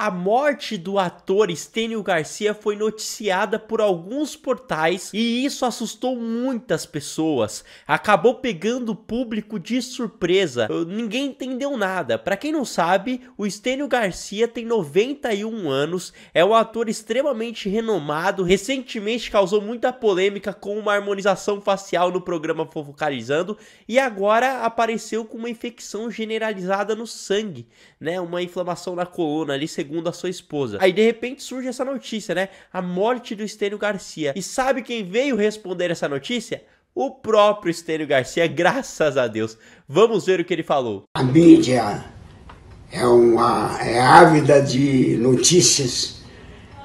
A morte do ator Estênio Garcia foi noticiada por alguns portais e isso assustou muitas pessoas. Acabou pegando o público de surpresa. Ninguém entendeu nada. Para quem não sabe, o Estênio Garcia tem 91 anos, é um ator extremamente renomado, recentemente causou muita polêmica com uma harmonização facial no programa Fofocalizando e agora apareceu com uma infecção generalizada no sangue, né? Uma inflamação na coluna ali, segundo a sua esposa. Aí de repente surge essa notícia, né? A morte do Estênio Garcia. E sabe quem veio responder essa notícia? O próprio Estênio Garcia, graças a Deus. Vamos ver o que ele falou. A mídia é, uma, é ávida de notícias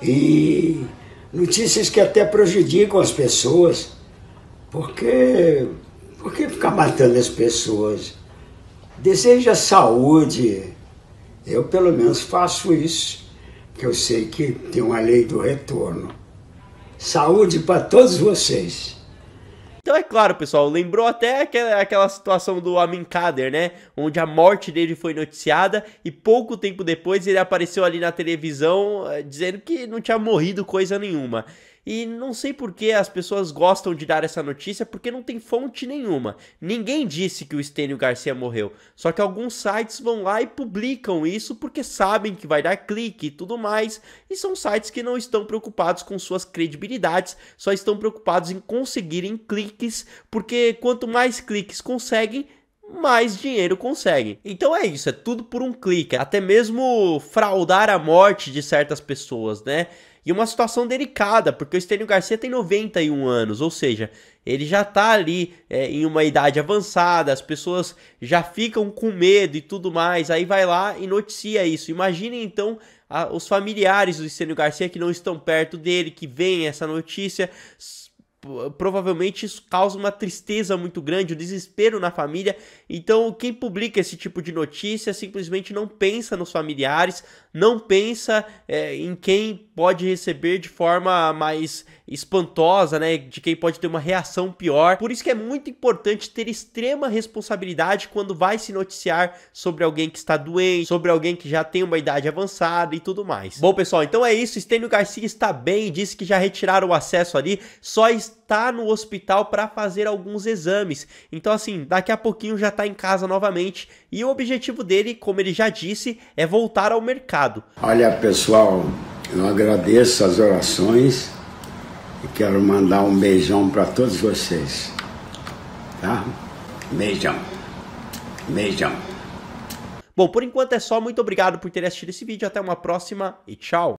e notícias que até prejudicam as pessoas. Porque, porque ficar matando as pessoas? Deseja saúde, eu, pelo menos, faço isso, que eu sei que tem uma lei do retorno. Saúde para todos vocês. Então é claro, pessoal, lembrou até aquela, aquela situação do Amin Kader, né? Onde a morte dele foi noticiada e pouco tempo depois ele apareceu ali na televisão eh, dizendo que não tinha morrido coisa nenhuma. E não sei por que as pessoas gostam de dar essa notícia, porque não tem fonte nenhuma. Ninguém disse que o Estênio Garcia morreu. Só que alguns sites vão lá e publicam isso porque sabem que vai dar clique e tudo mais. E são sites que não estão preocupados com suas credibilidades, só estão preocupados em conseguirem cliques, porque quanto mais cliques conseguem, mais dinheiro conseguem. Então é isso, é tudo por um clique. Até mesmo fraudar a morte de certas pessoas, né? E uma situação delicada, porque o Estênio Garcia tem 91 anos, ou seja, ele já está ali é, em uma idade avançada, as pessoas já ficam com medo e tudo mais, aí vai lá e noticia isso. Imaginem então a, os familiares do Estênio Garcia que não estão perto dele, que veem essa notícia. Provavelmente isso causa uma tristeza muito grande, um desespero na família. Então, quem publica esse tipo de notícia simplesmente não pensa nos familiares, não pensa é, em quem pode receber de forma mais espantosa, né? De quem pode ter uma reação pior. Por isso que é muito importante ter extrema responsabilidade quando vai se noticiar sobre alguém que está doente, sobre alguém que já tem uma idade avançada e tudo mais. Bom, pessoal, então é isso. Estênio Garcia está bem, disse que já retiraram o acesso ali, só está no hospital para fazer alguns exames. Então, assim, daqui a pouquinho já está em casa novamente. E o objetivo dele, como ele já disse, é voltar ao mercado. Olha, pessoal, eu agradeço as orações e quero mandar um beijão para todos vocês. Tá? Beijão. Beijão. Bom, por enquanto é só. Muito obrigado por ter assistido esse vídeo. Até uma próxima e tchau.